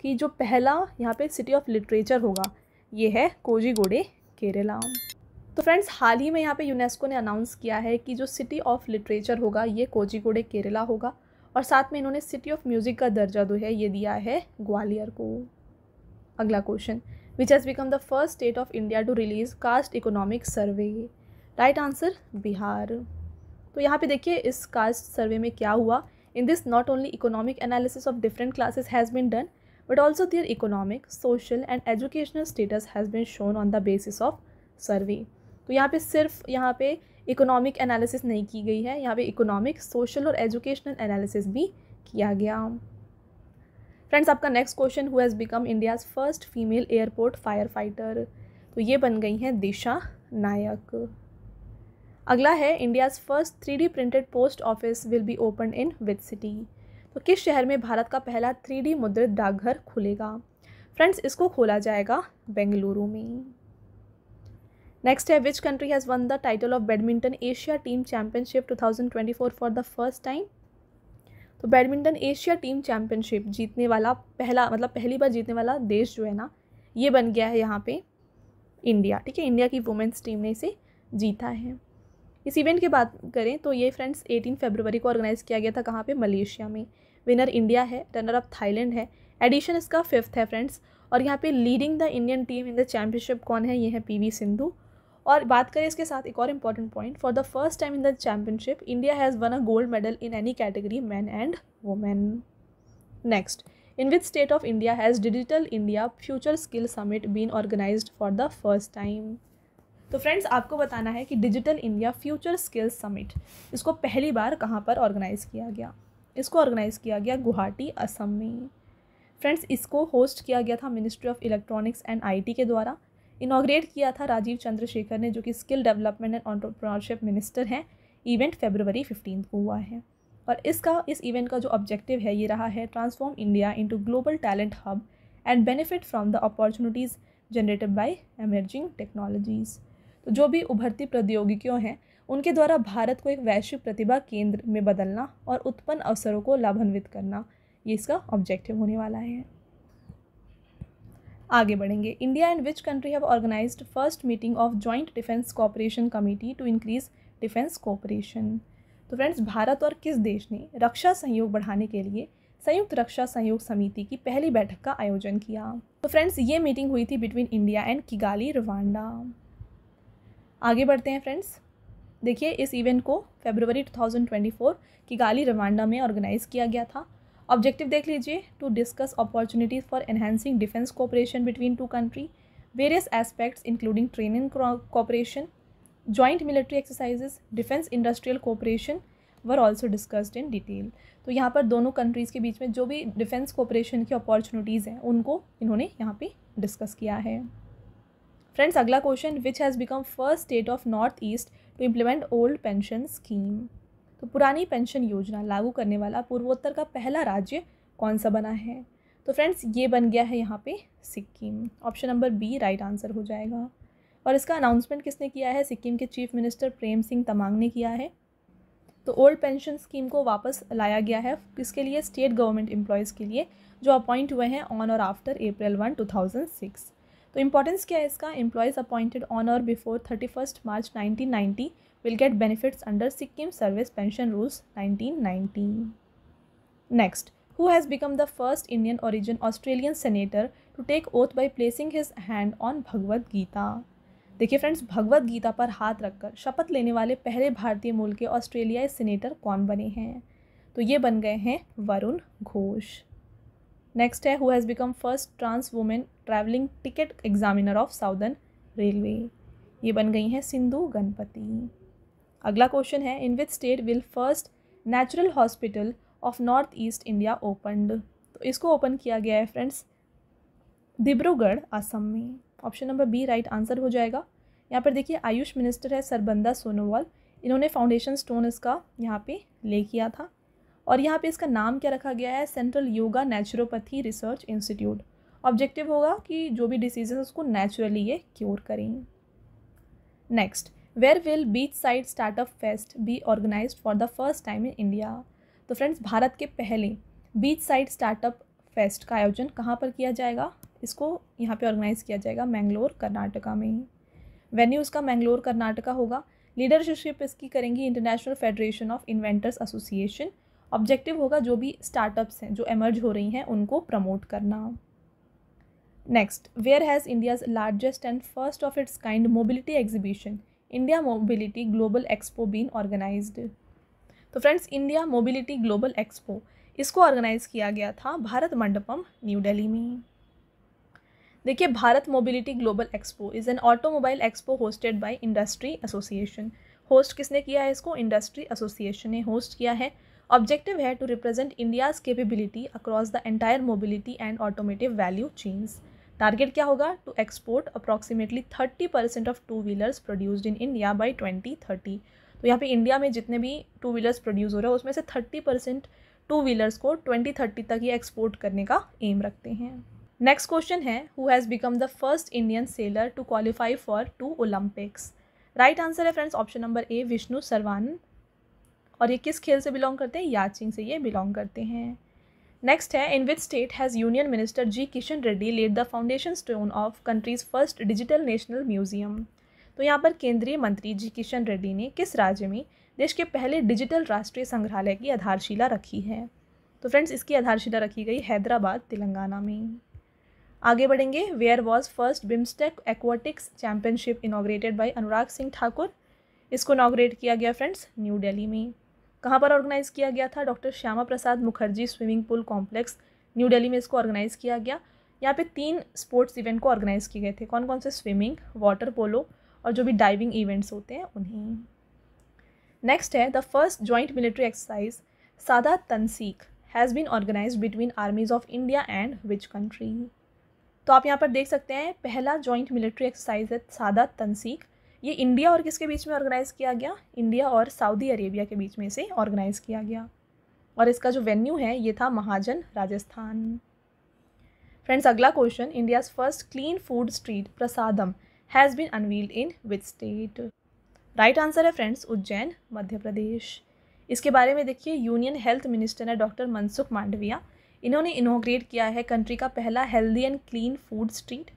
कि जो पहला यहाँ पे सिटी ऑफ लिटरेचर होगा ये है कोजीगोडे केरला तो फ्रेंड्स हाल ही में यहाँ पे यूनेस्को ने अनाउंस किया है कि जो सिटी ऑफ लिटरेचर होगा ये कोजीगोडे केरला होगा और साथ में इन्होंने सिटी ऑफ म्यूज़िक का दर्जा जो है ये दिया है ग्वालियर को अगला question which has become the first state of India to release caste economic survey right answer Bihar तो यहाँ पे देखिए इस कास्ट सर्वे में क्या हुआ In this, not only economic analysis of different classes has been done, but also their economic, social and educational status has been shown on the basis of survey. तो यहाँ पे सिर्फ यहाँ पे इकोनॉमिक एनालिसिस नहीं की गई है यहाँ पे इकोनॉमिक सोशल और एजुकेशनल एनालिसिस भी किया गया फ्रेंड्स आपका next question who has become India's first female airport fire fighter तो ये बन गई हैं दिशा नायक अगला है India's first three D printed post office will be open in which city तो किस शहर में भारत का पहला थ्री डी मुद्रित डाकघर खुलेगा फ्रेंड्स इसको खोला जाएगा बेंगलुरु में नेक्स्ट है which country has won the title of badminton Asia team championship 2024 for the first time तो बैडमिंटन एशिया टीम चैंपियनशिप जीतने वाला पहला मतलब पहली बार जीतने वाला देश जो है ना ये बन गया है यहाँ पे इंडिया ठीक है इंडिया की वुमेंस टीम ने इसे जीता है इस इवेंट की बात करें तो ये फ्रेंड्स 18 फरवरी को ऑर्गेनाइज़ किया गया था कहाँ पे मलेशिया में विनर इंडिया है रनर अप थाईलैंड है एडिशन इसका फिफ्थ है फ्रेंड्स और यहाँ पे leading the Indian team in the championship कौन है ये है पी सिंधु और बात करें इसके साथ एक और important point for the first time in the championship India has won a gold medal in any category man and women next in which state of India has digital India future skill summit been organise for the first time तो friends आपको बताना है कि digital India future skills summit इसको पहली बार कहाँ पर organise किया गया इसको ऑर्गेनाइज़ किया गया गुवाहाटी असम में फ्रेंड्स इसको होस्ट किया गया था ministry of electronics and IT के द्वारा इनाग्रेट किया था राजीव चंद्रशेखर ने जो कि skill development and entrepreneurship minister हैं इवेंट फेबरवरी फिफ्टीन को हुआ है और इसका इस इवेंट का जो ऑब्जेक्टिव है ये रहा है transform India into global talent hub and benefit from the opportunities generated by emerging technologies तो जो भी उभरती प्रौद्योगिकियों हैं उनके द्वारा भारत को एक वैश्विक प्रतिभा केंद्र में बदलना और उत्पन्न अवसरों को लाभान्वित करना ये इसका ऑब्जेक्टिव होने वाला है आगे बढ़ेंगे India and which country have organise first meeting of joint defence cooperation committee to increase defence cooperation तो फ्रेंड्स भारत और किस देश ने रक्षा सहयोग बढ़ाने के लिए संयुक्त रक्षा सहयोग समिति की पहली बैठक का आयोजन किया तो फ्रेंड्स ये मीटिंग हुई थी between India and Kigali Rwanda आगे बढ़ते हैं फ्रेंड्स देखिए इस इवेंट को फेब्रवरी 2024 गाली रवांडा में ऑर्गेनाइज किया गया था ऑब्जेक्टिव देख लीजिए to discuss opportunities for enhancing defence cooperation between two country various aspects including training cooperation joint military exercises defence industrial cooperation were also discussed in detail तो यहाँ पर दोनों कंट्रीज़ के बीच में जो भी डिफेंस कोऑपरेशन की अपॉर्चुनिटीज़ हैं उनको इन्होंने यहाँ पे डिस्कस किया है फ्रेंड्स अगला question which has become first state of north east to implement old pension scheme तो पुरानी पेंशन योजना लागू करने वाला पूर्वोत्तर का पहला राज्य कौन सा बना है तो फ्रेंड्स ये बन गया है यहाँ पे Sikkim option number B right answer हो जाएगा और इसका अनाउंसमेंट किसने किया है सिक्किम के चीफ मिनिस्टर प्रेम सिंह तमांग ने किया है तो ओल्ड पेंशन स्कीम को वापस लाया गया है किसके लिए स्टेट गवर्नमेंट एम्प्लॉयज़ के लिए जो अपॉइंट हुए हैं on or after April one two thousand six तो इंपॉर्टेंस क्या है इसका employees appointed on or before thirty first March nineteen ninety will get benefits under Sikkim service pension rules nineteen nineteen next who has become the first Indian origin Australian senator to take oath by placing his hand on Bhagavad Gita देखिए friends Bhagavad Gita पर हाथ रखकर शपथ लेने वाले पहले भारतीय मूल के ऑस्ट्रेलियाई सीनेटर कौन बने हैं तो ये बन गए हैं वरुण घोष नेक्स्ट है who has become first trans women travelling ticket examiner of southern railway ये बन गई हैं सिंधु गणपति अगला क्वेश्चन है in which state will first natural hospital of north east India opened तो इसको ओपन किया गया है फ्रेंड्स डिब्रूगढ़ असम में option number B right answer हो जाएगा यहाँ पर देखिए आयुष मिनिस्टर है सरबंदा सोनोवाल इन्होंने फाउंडेशन स्टोन इसका यहाँ पे ले किया था और यहाँ पे इसका नाम क्या रखा गया है central yoga naturopathy research institute objective होगा कि जो भी डिसीजेज उसको नेचुरली ये क्योर करें next where will beach side startup fest be organise for the first time in India तो फ्रेंड्स भारत के पहले बीच साइड स्टार्टअप फेस्ट का आयोजन कहाँ पर किया जाएगा इसको यहाँ पे ऑर्गेनाइज़ किया जाएगा मैंगलोर कर्नाटका में वेन्यू इसका मैंगलोर कर्नाटका होगा लीडरशिप इसकी करेंगी International Federation of Inventors Association objective होगा जो भी स्टार्टअप्स हैं जो एमर्ज हो रही हैं उनको प्रमोट करना next where has India's largest and first of its kind mobility exhibition India mobility global expo been organise तो friends India mobility global expo इसको ऑर्गेनाइज़ किया गया था भारत मंडपम न्यू दिल्ली में देखिए Bharat mobility global expo is an automobile expo hosted by industry association host किसने किया है इसको इंडस्ट्री एसोसिएशन ने होस्ट किया है ऑब्जेक्टिव है to represent India's capability across the entire mobility and automotive value change target क्या होगा to export approximately thirty percent of two wheelers produced in India by twenty thirty तो यहाँ पे India में जितने भी टू व्हीलर्स प्रोड्यूस हो रहे हैं उसमें से थर्टी परसेंट टू व्हीलर्स को ट्वेंटी थर्टी तक ये एक्सपोर्ट करने का एम रखते हैं नेक्स्ट क्वेश्चन है who has become the first Indian sailor to qualify for two Olympics right answer है friends option number A Vishnu Sarvanand और ये किस खेल से बिलोंग करते हैं याचिंग से ये बिलोंग करते हैं नेक्स्ट है in which state has union minister G Kishan Reddy laid the foundation stone of country's first digital national museum तो यहाँ पर केंद्रीय मंत्री जी किशन रेड्डी ने किस राज्य में देश के पहले डिजिटल राष्ट्रीय संग्रहालय की आधारशिला रखी है तो फ्रेंड्स इसकी आधारशिला रखी गई हैदराबाद तेलंगाना में आगे बढ़ेंगे where was first BIMSTEC aquatics championship inaugurated by Anurag Singh Thakur इसको इनाग्रेट किया गया फ्रेंड्स न्यू डेली में कहाँ पर ऑर्गेनाइज़ किया गया था doctor Shyama Prasad Mukherjee swimming pool complex New Delhi में इसको ऑर्गेनाइज़ किया गया यहाँ पे तीन स्पोर्ट्स इवेंट को ऑर्गेनाइज़ किए गए थे कौन कौन से स्विमिंग वाटर पोलो और जो भी डाइविंग इवेंट्स होते हैं उन्हीं नेक्स्ट है the first joint military exercise Sada Tanseeq has been organise between armies of India and which country तो आप यहाँ पर देख सकते हैं पहला जॉइंट मिलिट्री एक्सरसाइज है सादा तनसीक ये इंडिया और किसके बीच में ऑर्गेनाइज़ किया गया इंडिया और सऊदी अरेबिया के बीच में इसे ऑर्गेनाइज़ किया गया और इसका जो वेन्यू है ये था महाजन राजस्थान फ्रेंड्स अगला question India's first clean food street Prasadam has been unveiled in which state right answer है फ्रेंड्स उज्जैन मध्य प्रदेश इसके बारे में देखिए यूनियन हेल्थ मिनिस्टर है डॉक्टर मनसुख मांडविया इन्होंने इनोग्रेट किया है कंट्री का पहला healthy and clean food street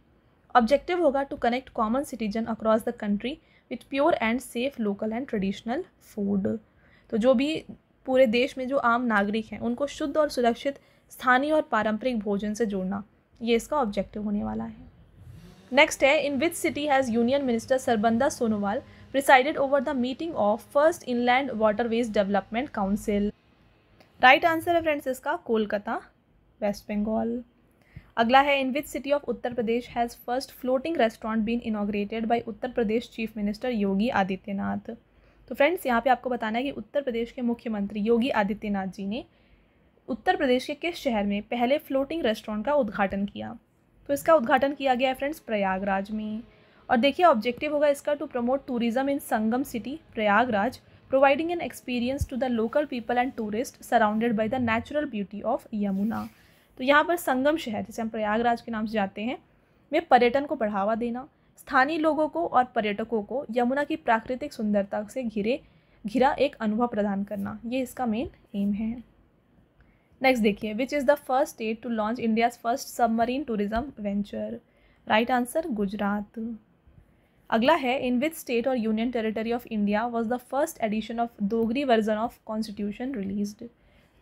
objective होगा to connect common citizen across the country with pure and safe local and traditional food तो जो भी पूरे देश में जो आम नागरिक हैं उनको शुद्ध और सुरक्षित स्थानीय और पारंपरिक भोजन से जोड़ना ये इसका ऑब्जेक्टिव होने वाला है नेक्स्ट है in which city has union minister Sarbananda Sonowal presided over the meeting of first inland waterways development council right answer है फ्रेंड्स इसका कोलकाता वेस्ट बंगाल अगला है in which city of Uttar Pradesh has first floating restaurant been inaugurated by Uttar Pradesh chief minister Yogi Adityanath तो friends यहाँ पे आपको बताना है कि उत्तर प्रदेश के मुख्यमंत्री योगी आदित्यनाथ जी ने उत्तर प्रदेश के किस शहर में पहले फ्लोटिंग रेस्टोरेंट का उद्घाटन किया तो इसका उद्घाटन किया गया है फ्रेंड्स प्रयागराज में और देखिए ऑब्जेक्टिव होगा इसका to promote tourism in Sangam city Prayagraj providing an experience to the local people and tourist surrounded by the natural beauty of Yamuna तो यहाँ पर संगम शहर जिसे हम प्रयागराज के नाम से जाते हैं में पर्यटन को बढ़ावा देना स्थानीय लोगों को और पर्यटकों को यमुना की प्राकृतिक सुंदरता से घिरे घिरा एक अनुभव प्रदान करना ये इसका मेन एम है नेक्स्ट देखिए which is the first state to launch India's first submarine tourism venture right answer Gujarat अगला है इन विच स्टेट और union territory of India was the first edition of Dogri version of constitution released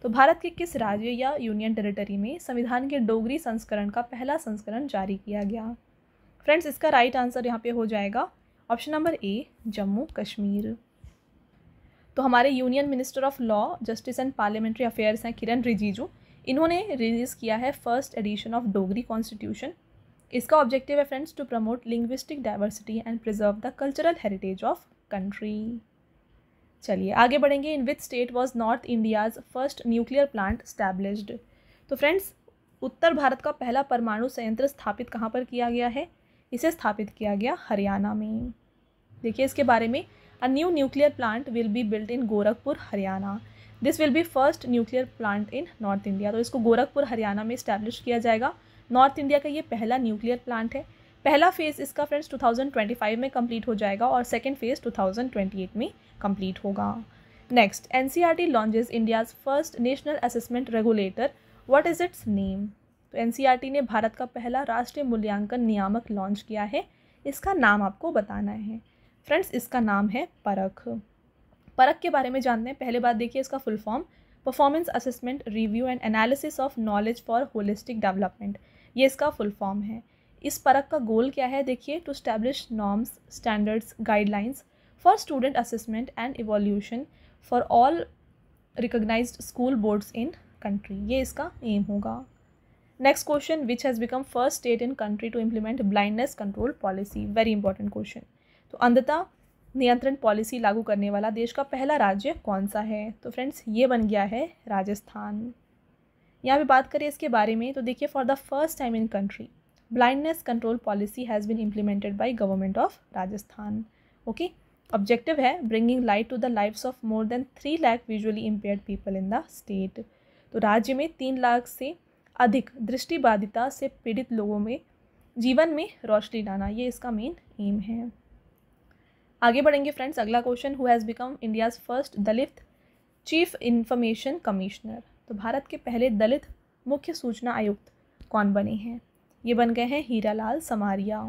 तो भारत के किस राज्य या union territory में संविधान के डोगरी संस्करण का पहला संस्करण जारी किया गया फ्रेंड्स इसका राइट आंसर यहाँ पे हो जाएगा option number A Jammu Kashmir तो हमारे union minister of law justice and parliamentary affairs हैं किरण रिजिजू इन्होंने रिलीज़ किया है first edition of Dogri constitution इसका ऑब्जेक्टिव है friends to promote linguistic diversity and preserve the cultural heritage of country चलिए आगे बढ़ेंगे in which state was north India's first nuclear plant established तो फ्रेंड्स उत्तर भारत का पहला परमाणु संयंत्र स्थापित कहाँ पर किया गया है इसे स्थापित किया गया हरियाणा में देखिए इसके बारे में a new nuclear plant will be built in Gorakhpur Haryana this will be first nuclear plant in north India तो इसको गोरखपुर हरियाणा में स्टैब्लिश किया जाएगा नॉर्थ इंडिया का ये पहला न्यूक्लियर प्लांट है पहला फेज़ इसका फ्रेंड्स 2025 में कंप्लीट हो जाएगा और सेकेंड फेज़ 2028 में कंप्लीट होगा next N C R T launches India's first national assessment regulator what is its name तो एन सी आर टी ने भारत का पहला राष्ट्रीय मूल्यांकन नियामक लॉन्च किया है इसका नाम आपको बताना है फ्रेंड्स इसका नाम है परख परख के बारे में जानते हैं पहले बात देखिए इसका full form performance assessment review and analysis of knowledge for holistic development ये इसका फुल फॉर्म है इस परख का गोल क्या है देखिए to establish norms standards guidelines for student assessment and evaluation for all recognise school boards in country ये इसका एम होगा next question which has become first state in country to implement blindness control policy very important question तो अंधता नियंत्रण policy लागू करने वाला देश का पहला राज्य कौन सा है तो फ्रेंड्स ये बन गया है राजस्थान यहाँ पर बात करें इसके बारे में तो देखिए for the first time in country blindness control policy has been implemented by government of Rajasthan okay objective है bringing light to the lives of more than three lakh visually impaired people in the state तो राज्य में तीन लाख से अधिक दृष्टिबाधिता से पीड़ित लोगों में जीवन में रोशनी लाना ये इसका मेन एम है आगे बढ़ेंगे फ्रेंड्स अगला question who has become India's first Dalit chief information commissioner तो भारत के पहले दलित मुख्य सूचना आयुक्त कौन बने हैं ये बन गए हैं Heera Lal Samariya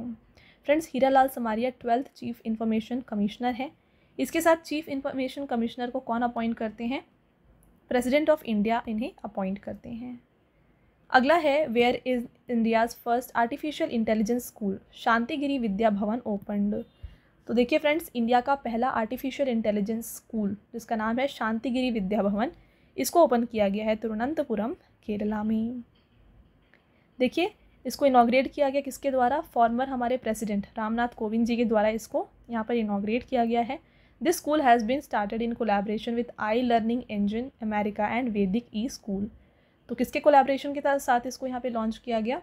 friends Heeralal Samariya twelfth chief information commissioner हैं इसके साथ चीफ इन्फॉर्मेशन कमिश्नर को कौन अपॉइंट करते हैं प्रेसिडेंट ऑफ इंडिया इन्हें अपॉइंट करते हैं अगला है where is India's first artificial intelligence school Shantigiri Vidya Bhavan opened तो देखिए फ्रेंड्स इंडिया का पहला आर्टिफिशियल इंटेलिजेंस स्कूल जिसका नाम है शांतिगिरी विद्या भवन इसको ओपन किया गया है तिरुवनंतपुरम केरला में देखिए इसको इनाग्रेट किया गया किसके द्वारा फॉर्मर हमारे प्रेसिडेंट रामनाथ कोविंद जी के द्वारा इसको यहाँ पर इनाग्रेट किया गया है this school has been started in collaboration with I learning engine America and Vedic E school तो किसके कोलाब्रेशन के साथ इसको यहाँ पे लॉन्च किया गया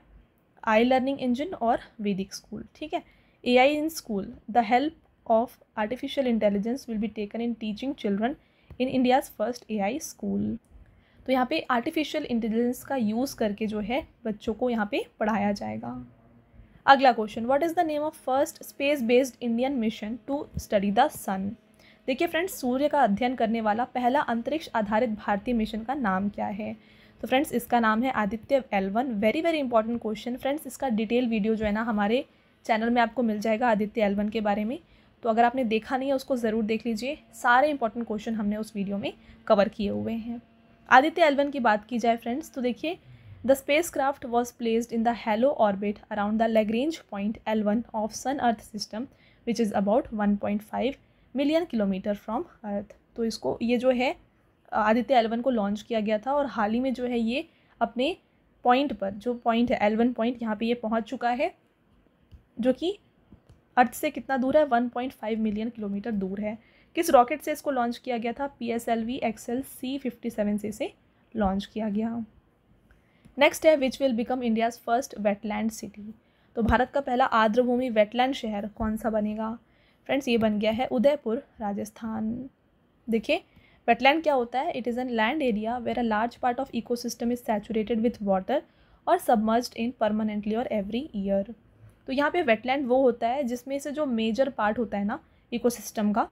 आई लर्निंग इंजन और वैदिक स्कूल ठीक है A I in school the help of artificial intelligence will be taken in teaching children in India's first A I school तो यहाँ पे आर्टिफिशियल इंटेलिजेंस का यूज़ करके जो है बच्चों को यहाँ पे पढ़ाया जाएगा अगला question what is the name of first space based Indian mission to study the sun देखिए फ्रेंड्स सूर्य का अध्ययन करने वाला पहला अंतरिक्ष आधारित भारतीय मिशन का नाम क्या है तो फ्रेंड्स इसका नाम है Aditya L very very important question friends इसका डिटेल वीडियो जो है ना हमारे चैनल में आपको मिल जाएगा आदित्य एल के बारे में तो अगर आपने देखा नहीं है उसको ज़रूर देख लीजिए सारे इंपॉर्टेंट क्वेश्चन हमने उस वीडियो में कवर किए हुए हैं आदित्य एलवन की बात की जाए फ्रेंड्स तो देखिए the spacecraft was placed in the halo orbit around the Lagrange point L one of sun earth system which is about one point five million kilometre from earth तो इसको ये जो है आदित्य एलवन को लॉन्च किया गया था और हाल ही में जो है ये अपने पॉइंट पर जो पॉइंट है एलवन पॉइंट यहाँ पे ये पहुँच चुका है जो कि अर्थ से कितना दूर है one point five million kilometre दूर है किस रॉकेट से इसको लॉन्च किया गया था P S L V XL C fifty seven से इसे लॉन्च किया गया नेक्स्ट है which will become India's first wetland city तो भारत का पहला आर्द्रभूमि वेटलैंड शहर कौन सा बनेगा फ्रेंड्स ये बन गया है उदयपुर राजस्थान देखिए वेटलैंड क्या होता है it is an land area where a large part of ecosystem is saturated with water और सबमर्ज इन परमानेंटली और एवरी ईयर तो यहाँ पे वेटलैंड वो होता है जिसमें से जो मेजर पार्ट होता है ना इकोसिस्टम का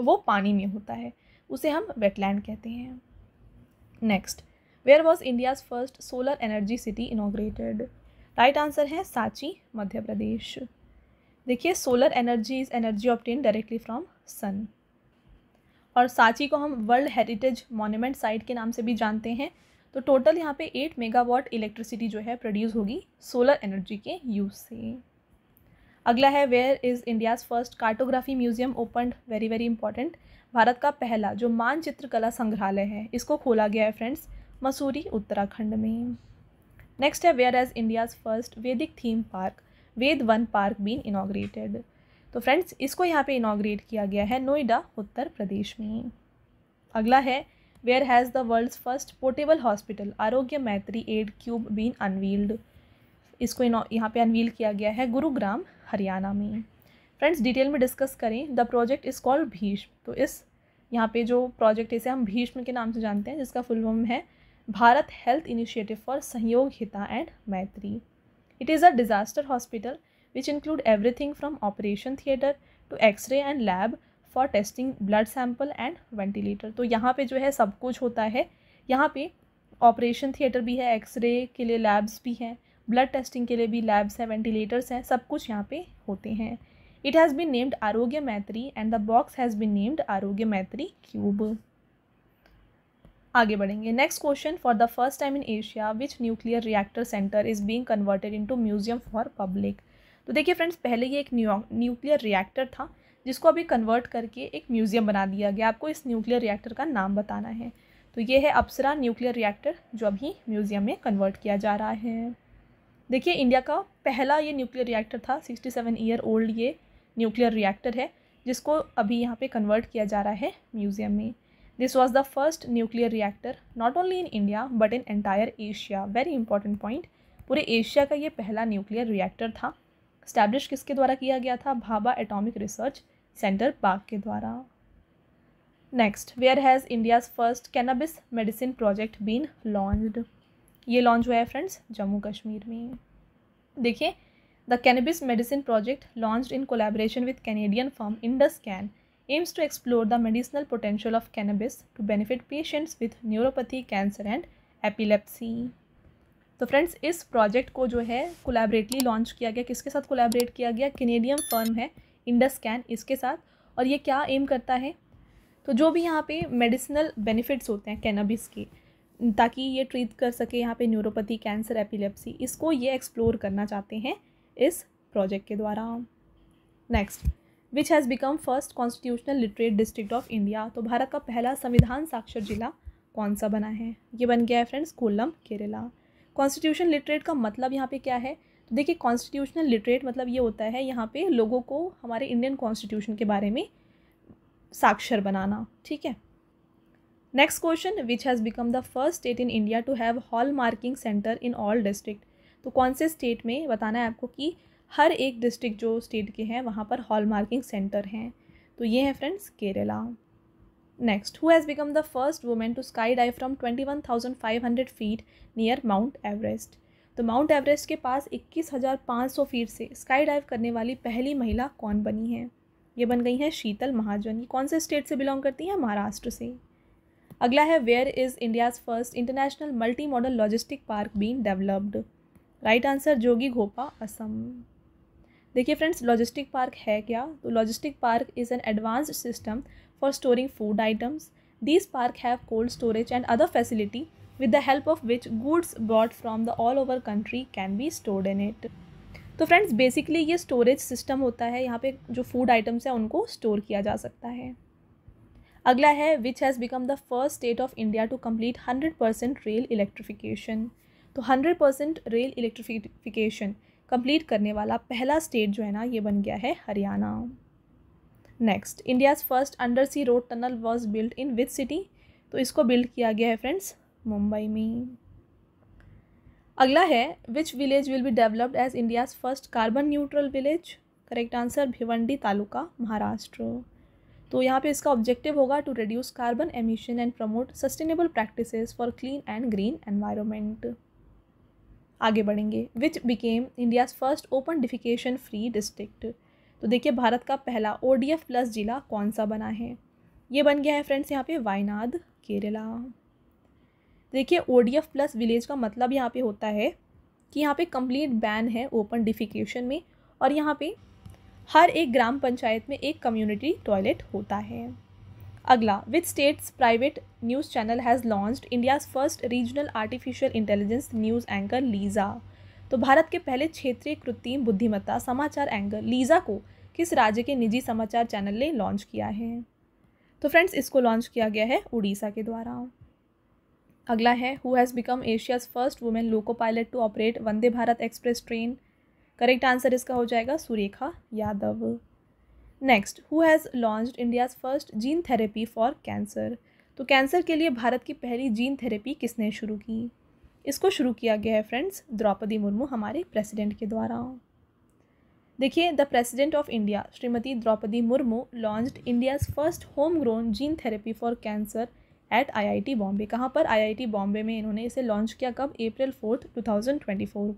वो पानी में होता है उसे हम वेटलैंड कहते हैं next where was India's first solar energy city inaugurated right answer है सांची मध्य प्रदेश देखिए solar energy is energy obtain directly from sun और सांची को हम वर्ल्ड हेरिटेज मॉन्यूमेंट साइट के नाम से भी जानते हैं तो टोटल यहाँ पे एट मेगावाट इलेक्ट्रिसिटी जो है प्रोड्यूस होगी सोलर एनर्जी के यूज़ से अगला है where is India's first cartography museum open very very important Bharat का पहला जो मानचित्र कला संग्रहालय है इसको खोला गया है फ्रेंड्स मसूरी उत्तराखंड में नेक्स्ट है where has India's first Vedic theme park Ved Van park been inaugurated तो फ्रेंड्स इसको यहाँ पे इनाग्रेट किया गया है नोएडा उत्तर प्रदेश में अगला है where has the world's first portable hospital Arogya Maitri add cube been unveiled इसको यहाँ पे अनवील किया गया है गुरुग्राम हरियाणा में फ्रेंड्स डिटेल में डिस्कस करें the project is called Bhishma तो इस यहाँ पे जो प्रोजेक्ट इसे हम भीष्म के नाम से जानते हैं जिसका फुल फॉर्म है भारत हेल्थ इनिशिएटिव फॉर सहयोग Hita and Maitri it is a disaster hospital which include everything from operation theatre to X ray and lab for testing blood sample and ventilator तो यहाँ पे जो है सब कुछ होता है यहाँ पे ऑपरेशन थिएटर भी है एक्सरे के लिए लैब्स भी हैं ब्लड टेस्टिंग के लिए भी लैब्स हैं वेंटिलेटर्स हैं सब कुछ यहाँ पे होते हैं it has been named Arogya Maitri and the box has been named Arogya Maitri cube आगे बढ़ेंगे next question for the first time in Asia which nuclear reactor centre is being converted into museum for public तो देखिए फ्रेंड्स पहले ये एक nuclear reactor था जिसको अभी कन्वर्ट करके एक म्यूजियम बना दिया गया आपको इस न्यूक्लियर रिएक्टर का नाम बताना है तो ये है अप्सरा न्यूक्लियर रिएक्टर जो अभी म्यूजियम में कन्वर्ट किया जा रहा है देखिए इंडिया का पहला ये न्यूक्लियर रिएक्टर था सिक्सटी सेवन ईयर ओल्ड ये न्यूक्लियर रिएक्टर है जिसको अभी यहाँ पे कन्वर्ट किया जा रहा है म्यूज़ियम में this was the first nuclear reactor not only in India but in entire Asia very important point पूरे एशिया का ये पहला न्यूक्लियर रिएक्टर था स्टैब्लिश किसके द्वारा किया गया था भाभा एटॉमिक रिसर्च सेंटर बाग के द्वारा next where has India's first cannabis medicine project been launched ये लॉन्च हुआ है फ्रेंड्स जम्मू कश्मीर में देखिए the cannabis medicine project launch in collaboration with Canadian firm Indus Can aims to explore the medicinal potential of cannabis to benefit patients with neuropathy cancer and epilepsy तो friends इस project को जो है कोलेबरेटली launch किया गया किसके साथ collaborate किया गया कैनेडियन फर्म है इंडस कैन इसके साथ और ये क्या एम करता है तो जो भी यहाँ पे मेडिसिनल बेनिफिट्स होते हैं कैनबिस के ताकि ये ट्रीट कर सके यहाँ पे न्यूरोपैथी कैंसर एपिलेप्सी इसको ये एक्सप्लोर करना चाहते हैं इस प्रोजेक्ट के द्वारा next which has become first constitutional literate district of India तो भारत का पहला संविधान साक्षर जिला कौन सा बना है ये बन गया है friends Kollam Kerala constitution literate का मतलब यहाँ पे क्या है तो देखिए कॉन्स्टिट्यूशनल लिटरेट मतलब ये होता है यहाँ पे लोगों को हमारे इंडियन कॉन्स्टिट्यूशन के बारे में साक्षर बनाना ठीक है next question which has become the first state in India to have hallmarking centre in all district तो कौन से स्टेट में बताना है आपको कि हर एक डिस्ट्रिक्ट जो स्टेट के हैं वहाँ पर हॉल मार्किंग सेंटर हैं तो ये हैं friends Kerala next who has become the first women to skydive from twenty one thousand five hundred feet near Mount Everest तो माउंट एवरेस्ट के पास इक्कीस हज़ार पाँच सौ फीट से स्काई डाइव करने वाली पहली महिला कौन बनी है ये बन गई हैं शीतल महाजन ये कौन से स्टेट से बिलोंग करती हैं महाराष्ट्र से अगला है where is India's first international multi modal logistic park been developed right answer Jogighopa Assam देखिए फ्रेंड्स लॉजिस्टिक पार्क है क्या तो logistic park is an advanced system for storing food items this park have cold storage and other facility with the help of which goods brought from the all over country can be stored in it तो friends basically ये storage system होता है यहाँ पे जो food items हैं उनको store किया जा सकता है अगला है which has become the first state of India to complete hundred percent rail electrification तो hundred percent rail electrification complete करने वाला पहला स्टेट जो है ना ये बन गया है Haryana next India's first undersea road tunnel was built in which city तो इसको बिल्ड किया गया है फ्रेंड्स मुंबई में अगला है which village will be developed as India's first carbon neutral village correct answer Bhiwandi taluka Maharashtra तो यहाँ पे इसका ऑब्जेक्टिव होगा to reduce carbon emission and promote sustainable practices for clean and green environment आगे बढ़ेंगे which became India's first open defecation free district तो देखिए भारत का पहला ओ प्लस जिला कौन सा बना है ये बन गया है फ्रेंड्स यहाँ पे वायनाड केरला देखिए ओ प्लस विलेज का मतलब यहाँ पे होता है कि यहाँ पे कंप्लीट बैन है ओपन डिफिकेशन में और यहाँ पे हर एक ग्राम पंचायत में एक कम्युनिटी टॉयलेट होता है अगला which state's private news channel has launched India's first regional artificial intelligence news anchor Lisa तो भारत के पहले क्षेत्रीय कृत्रिम बुद्धिमत्ता समाचार एंकर लीज़ा को किस राज्य के निजी समाचार चैनल ने लॉन्च किया है तो फ्रेंड्स इसको लॉन्च किया गया है उड़ीसा के द्वारा अगला है who has become Asia's first women loco pilot to operate Vande Bharat express train correct answer इसका हो जाएगा Surekha Yadav next who has launched India's first gene therapy for cancer तो कैंसर के लिए भारत की पहली जीन थेरेपी किसने शुरू की इसको शुरू किया गया है फ्रेंड्स द्रौपदी मुर्मू हमारे प्रेसिडेंट के द्वारा देखिए the president of India Shrimati Draupadi Murmu launch India's first home grown gene therapy for cancer at IIT Bombay कहाँ पर आईआईटी बॉम्बे में इन्होंने इसे लॉन्च किया कब अप्रैल फोर्थ टू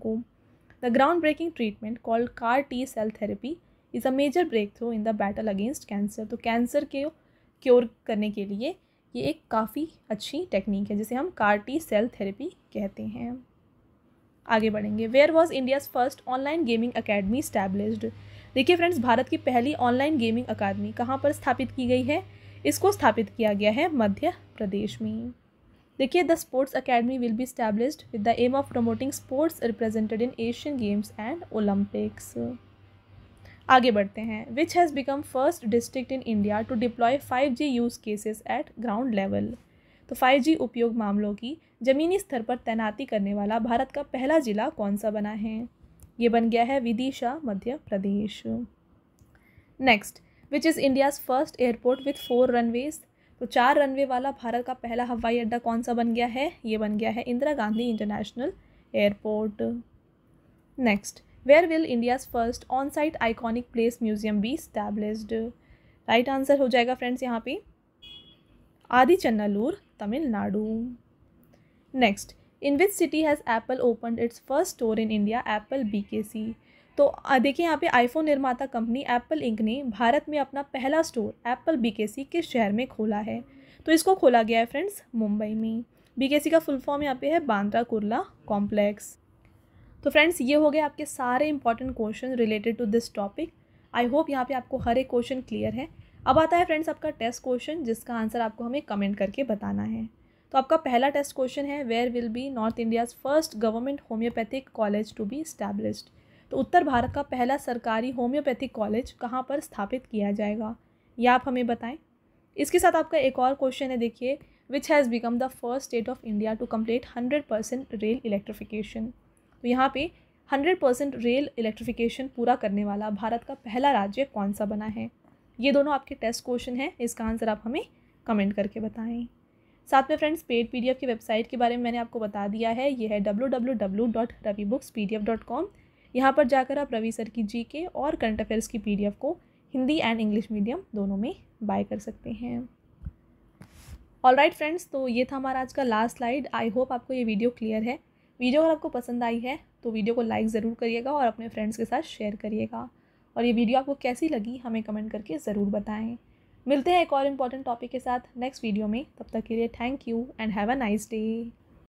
को the groundbreaking treatment called CAR T cell therapy is a major breakthrough in the battle against cancer तो cancer के क्योर करने के लिए ये एक काफ़ी अच्छी टेक्निक है जिसे हम कार टी सेल थेरेपी कहते हैं आगे बढ़ेंगे where was India's first online gaming academy established देखिए फ्रेंड्स भारत की पहली ऑनलाइन गेमिंग अकादमी कहाँ पर स्थापित की गई है इसको स्थापित किया गया है मध्य प्रदेश में देखिए the sports academy will be established with the aim of promoting sports represented in Asian games and Olympics आगे बढ़ते हैं which has become first district in India to deploy five G use cases at ground level तो five G उपयोग मामलों की ज़मीनी स्तर पर तैनाती करने वाला भारत का पहला ज़िला कौन सा बना है ये बन गया है Vidisha Madhya Pradesh next which is India's first airport with four runways तो चार रनवे वाला भारत का पहला हवाई अड्डा कौन सा बन गया है ये बन गया है Indira Gandhi international airport next where will India's first on site iconic place museum be established right answer हो जाएगा फ्रेंड्स यहाँ पे Adichanallur Tamil Nadu next in which city has Apple open its first store in India Apple B K C तो देखिए यहाँ पे iPhone निर्माता company Apple ink ने भारत में अपना पहला स्टोर एप्पल बीकेसी के शहर में खोला है तो इसको खोला गया है फ्रेंड्स मुंबई में बीकेसी का फुल फॉर्म यहाँ पे है बांद्रा कुर्ला कॉम्प्लेक्स तो फ्रेंड्स ये हो गए आपके सारे important question related to this topic I hope यहाँ पे आपको हर एक क्वेश्चन क्लियर है अब आता है फ्रेंड्स आपका टेस्ट क्वेश्चन जिसका आंसर आपको हमें कमेंट करके बताना है तो आपका पहला टेस्ट क्वेश्चन है where will be north India's first government homeopathic college to be established तो उत्तर भारत का पहला सरकारी होम्योपैथिक कॉलेज कहाँ पर स्थापित किया जाएगा यह आप हमें बताएं इसके साथ आपका एक और क्वेश्चन है देखिए which has become the first state of India to complete hundred percent rail electrification तो यहाँ पे हंड्रेड परसेंट रेल इलेक्ट्रिफिकेशन पूरा करने वाला भारत का पहला राज्य कौन सा बना है ये दोनों आपके टेस्ट क्वेश्चन हैं इसका आंसर आप हमें कमेंट करके बताएं साथ में फ्रेंड्स पेड पीडीएफ की वेबसाइट के बारे में मैंने आपको बता दिया है ये है W W W dot Ravi books P D F dot com यहाँ पर जाकर आप रवि सर की जी के और करंट अफेयर्स की पी को हिंदी एंड इंग्लिश मीडियम दोनों में बाय कर सकते हैं ऑल राइट फ्रेंड्स तो ये था हमारा आज का लास्ट स्लाइड आई होप आपको ये वीडियो क्लियर है वीडियो अगर आपको पसंद आई है तो वीडियो को लाइक ज़रूर करिएगा और अपने फ्रेंड्स के साथ शेयर करिएगा और ये वीडियो आपको कैसी लगी हमें कमेंट करके ज़रूर बताएं मिलते हैं एक और इम्पॉर्टेंट टॉपिक के साथ नेक्स्ट वीडियो में तब तक के लिए thank you and have a nice day